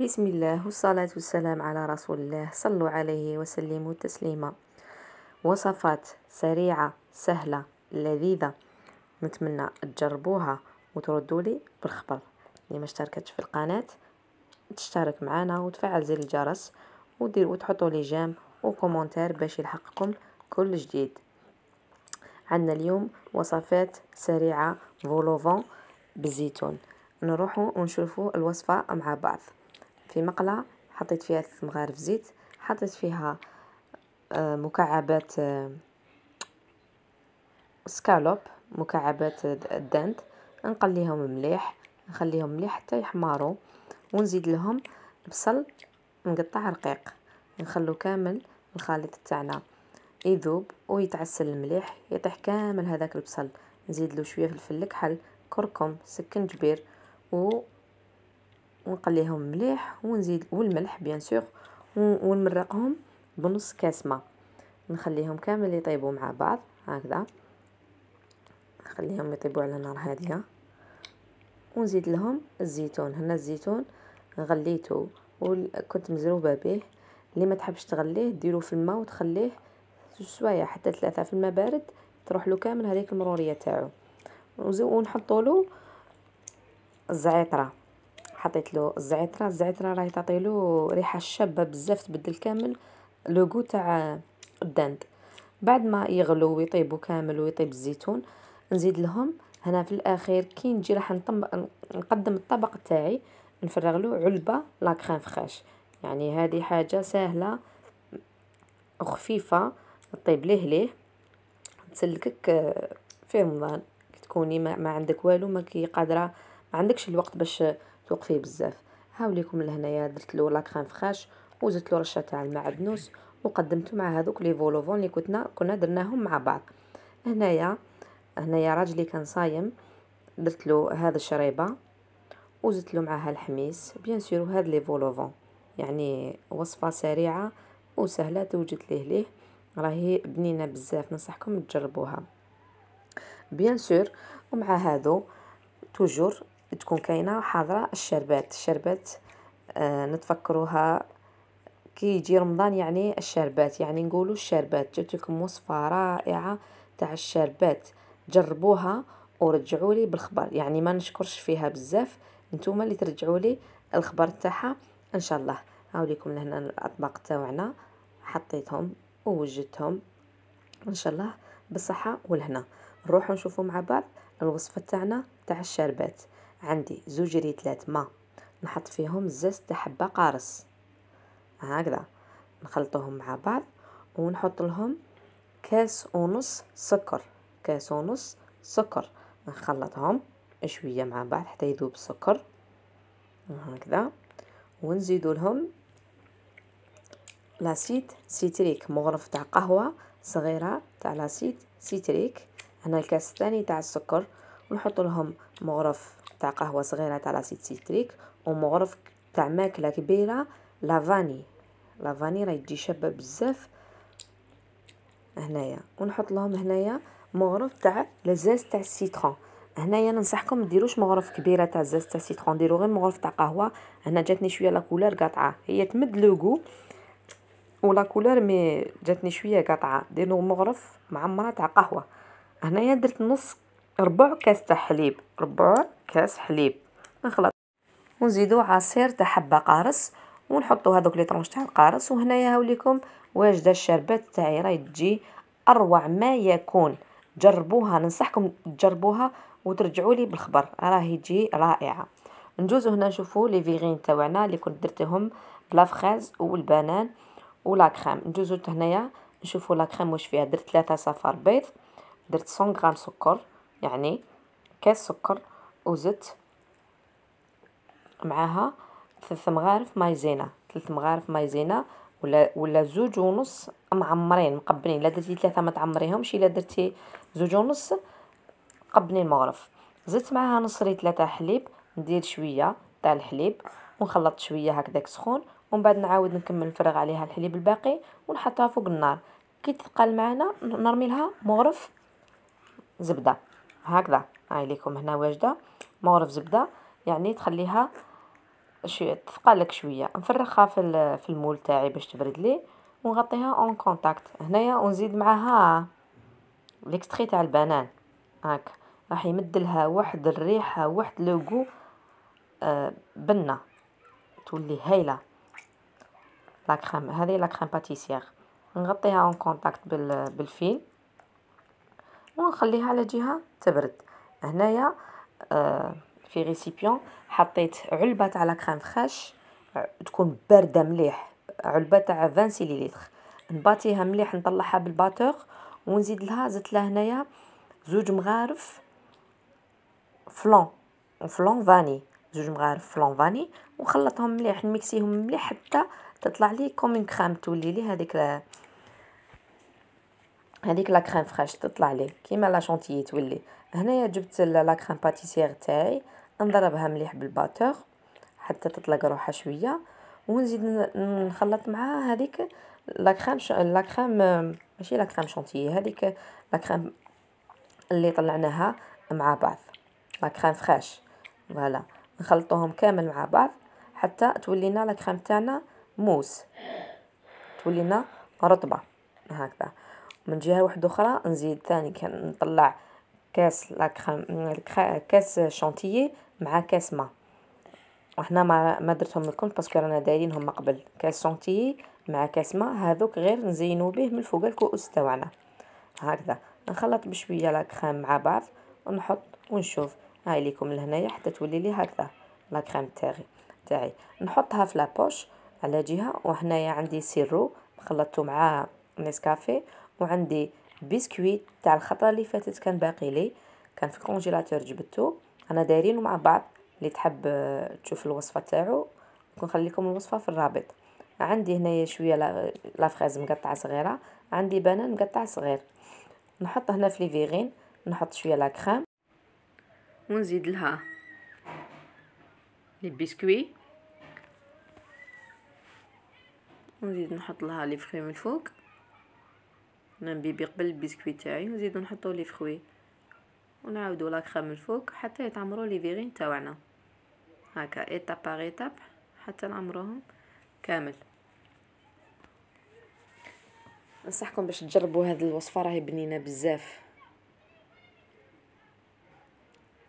بسم الله والصلاة والسلام على رسول الله صلوا عليه وسلموا تسليما وصفات سريعة سهلة لذيذة نتمنى تجربوها وتردوا لي بالخبر اللي ما اشتركتش في القناة تشترك معنا وتفعل زر الجرس ودير وتحطوا لي جام وكومنتار باش يلحقكم كل جديد عندنا اليوم وصفات سريعة فولوفون بالزيتون نروحو ونشوفو الوصفة مع بعض في مقلة حطيت فيها ثلاث مغارف زيت حطيت فيها آه، مكعبات آه، سكالوب مكعبات آه، الدانت نقليهم مليح نخليهم مليح حتى يحمروا ونزيد لهم بصل مقطع رقيق نخلو كامل الخليط تاعنا يذوب ويتعسل مليح يطيح كامل هذاك البصل نزيد له شويه فلفل كحل كركم سكنجبير و ونقليهم مليح ونزيد والملح بيان سور ونمرقهم بنص كاس ماء نخليهم كامل يطيبوا مع بعض هكذا نخليهم يطيبوا على نار هاديه ونزيد لهم الزيتون هنا الزيتون غليته وكنت مزروبه به اللي ما تحبش تغليه ديرو في الماء وتخليه شويه حتى ثلاثة في الماء بارد تروح له كامل هذيك المروريه تاعو ونحطوا له الزعتره حطيت له الزعتره الزعتره راهي تعطي له ريحه شابه بزاف تبدل كامل لو تاع الدند بعد ما يغلو ويطيبوا كامل ويطيب الزيتون نزيد لهم هنا في الاخير كي نجي راح نقدم الطبق تاعي نفرغ له علبه لا كريم فريش يعني هذه حاجه سهله وخفيفه طيب ليه ليه تسلكك في رمضان كي تكوني ما, ما عندك والو ما كي قادره ما عندكش الوقت باش ذوق فيه بزاف هاوليكم لهنايا درت له كريم فخاش وزدت له رشه تاع المعدنوس وقدمته مع هذوك لي فولوفون اللي كنا كنا درناهم مع بعض هنايا هنايا راجلي كان صايم درت له هذا الشريبه وزدت له معها الحميس بيان سور هاد لي فولوفون يعني وصفه سريعه وسهله توجد ليه ليه راهي بنينه بزاف ننصحكم تجربوها بيان سور ومع هادو توجور تكون كاينه حاضره الشربات الشربات آه، نتفكروها كي يجي رمضان يعني الشربات يعني نقولوا الشربات جبتكم وصفه رائعه تاع الشربات جربوها ورجعوا لي بالخبر يعني ما نشكرش فيها بزاف نتوما اللي ترجعوا لي الخبر تاعها ان شاء الله هاوليكم لهنا الاطباق تاعنا حطيتهم ووجدتهم ان شاء الله بالصحه والهنا نروحوا نشوفوا مع بعض الوصفه تاعنا تاع الشربات عندي زوج ريتلات ما نحط فيهم زاز تاع حبه قارص هكذا نخلطوهم مع بعض ونحط لهم كاس ونص سكر كاس ونص سكر نخلطهم شويه مع بعض حتى يذوب السكر هكذا ونزيدو لهم لاسيت سيتريك مغرف تاع قهوه صغيره تاع لاسيت سيتريك هنا الكاس الثاني تاع السكر ونحط لهم مغرف تاع قهوه صغيره تاع لاسيد سيتريك ومغرف تاع ماكله كبيره لافاني لافاني راهي تجي شابه بزاف هنايا ونحط لهم هنايا مغرف تاع لزاز تاع السيترون هنايا ننصحكم ديروش مغرف كبيره تاع زاز تاع سيترون ديروا غير مغرف تاع قهوه هنا جاتني شويه لا كولور قاطعه هي تمد لوغو ولا كولور مي جاتني شويه قاطعه ديروا مغرف معمره تاع قهوه هنايا درت نص ربع كاس تاع حليب ربع كاس حليب نخلط ونزيدو عصير تاع حبه قارص ونحطو هذوك لي طرونش تاع القارص وهنايا هاوليكم واجده الشربات تاعي راهي تجي اروع ما يكون جربوها ننصحكم تجربوها وترجعوا لي بالخبر راهي تجي رائعه نجوزو هنا نشوفو لي فيغين تاعنا اللي كنت درتهم بلا فريز والبنان ولا كريم نجوزو هنايا نشوفو لا كريم واش فيها درت ثلاثة صفار بيض درت 100 غرام سكر يعني كاس سكر وزيت معاها ثلاث مغارف مايزينا ثلاث مغارف مايزينا ولا ولا زوج ونص معمرين مقبلين لا درتي ثلاثه ما تعمريهمش الا درتي زوج ونص قبني المغرف زدت معاها نص ريت تاع حليب ندير شويه تاع الحليب ونخلط شويه هكذاك سخون ومن بعد نعاود نكمل نفرغ عليها الحليب الباقي ونحطها فوق النار كي تثقل معنا نرمي لها مغرف زبده هكذا هاي ليكم هنا واجده مغرف زبده يعني تخليها شويه لك شويه نفرخها في في المول تاعي باش تبرد لي ونغطيها اون كونتاكت هنايا ونزيد معاها ليكستري تاع البنان هاك راح يمد لها واحد الريحه واحد لوغو آه بنه تولي هايله لا كريم هذه لا كريم نغطيها اون كونتاكت بال بالفيل ونخليها على جهه تبرد هنايا آه، في ريسيبيون حطيت علبه تاع لا كريم فريش تكون بارده مليح علبه تاع 20 سيليلتر نباطيها مليح نطلعها بالباتور ونزيد لها زدت لها هنايا زوج مغارف فلون فلون فاني زوج مغارف فلون فاني ونخلطهم مليح نميكسيهم مليح حتى تطلع لي كوم كريم تولي لي هذيك هذيك لا كريم فريش تطلع ليه كيما لا شونتيي تولي هنايا جبت لا كريم باتيسير تاعي نضربها مليح بالباتور حتى تطلق روحها شويه ونزيد نخلط معها هذيك لا كريم ش... لا كريم ماشي لا كريم شونتيي هذيك لا كريم اللي طلعناها مع بعض لا كريم فريش فوالا نخلطوهم كامل مع بعض حتى تولينا لا كريم تاعنا موس تولينا رطبه هكذا من جهه واحده اخرى نزيد ثاني كنطلع كاس لاكريم كاس شونتيي مع كاس ما وحنا ما ما درتهم لكم باسكو رانا دايرينهم من قبل كاس شونتيي مع كاس ما هذوك غير نزينو به من فوق الكؤوس تاعنا هكذا نخلط بشويه لاكريم مع بعض ونحط ونشوف هاي ليكم لهنايا حتى تولي لي هكذا لاكريم تاعي تاعي نحطها في لابوش على جهه وهنايا عندي سيرو خلطته مع نسكافيه وعندي بسكويت تاع الخطره اللي فاتت كان باقي لي كان في الكونجيلاتور جبتو انا دايرينه مع بعض اللي تحب آه، تشوف الوصفه تاعو نخلي لكم الوصفه في الرابط عندي هنايا شويه لا لافريز مقطعه صغيره عندي بنان مقطع صغير نحط هنا في ليفيغين نحط شويه لا كريم ونزيد لها لي بسكوي ونزيد نحط لها لي فري من الفوق انا نبيبي قبل البسكوي تاعي ونزيدو نحطو لي فخوي ونعاودو لاكخا من الفوق حتى يتعمرو لي فيغين تاعنا هكا ايتاب باغ ايتاب حتى نعمروهم كامل نصحكم باش تجربوا هذه الوصفه راهي بنينه بزاف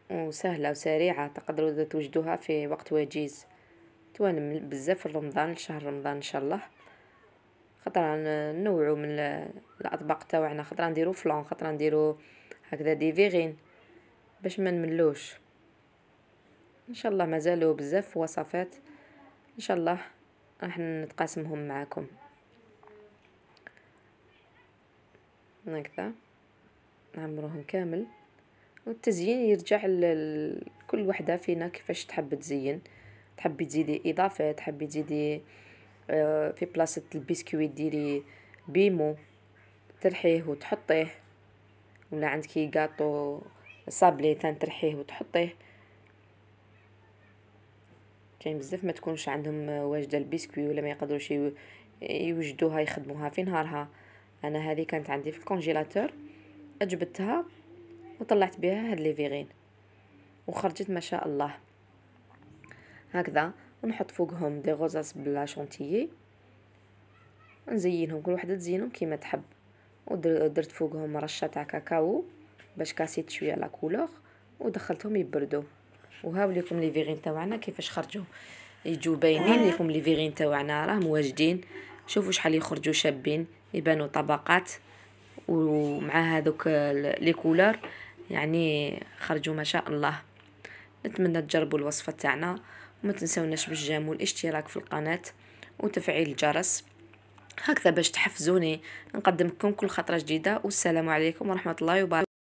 وسهله وسريعه تقدروا توجدوها في وقت وجيز توانم بزاف رمضان شهر رمضان ان شاء الله خطره نوعو من الاطباق تاعنا خطره نديرو فلون خطره نديرو هكذا دي فيغين باش ما نملوش ان شاء الله مازالوا بزاف وصفات ان شاء الله راح نتقاسمهم معاكم هكذا نعمروهم كامل والتزيين يرجع لكل وحده فينا كيفاش تحب تزين تحبي تزيدي اضافه تحبي تزيدي آه، في بلاصة البسكويت ديري بيمو ترحيه وتحطيه ولا عندك كاطو صابلي ترحيه وتحطيه كاين بزاف ما تكونش عندهم واجده البسكوي ولا ما يقدروش يوجدوها يخدموها في نهارها انا هذه كانت عندي في الكونجيلاتور اجبتها وطلعت بها هاد لي فيغين وخرجت ما شاء الله هكذا ونحط فوقهم دي غوزاس بلا شونتيي نزينهم كل وحده تزينهم كيما تحب ودرت فوقهم رشه تاع كاكاو باش كاسيت شويه لا كولور ودخلتهم يبردوا وهاو ليكم لي فيغين تاعنا كيفاش خرجوا يجوا باينين ليكم لي فيغين تاعنا راهم واجدين شوفوا شحال يخرجوا شابين يبانوا طبقات ومع هذوك لي كولور يعني خرجوا ما شاء الله نتمنى تجربوا الوصفه تاعنا وما تنسوناش بالجام والاشتراك في القناة وتفعيل الجرس هكذا باش تحفزوني نقدم لكم كل خطرة جديدة والسلام عليكم ورحمة الله وبركاته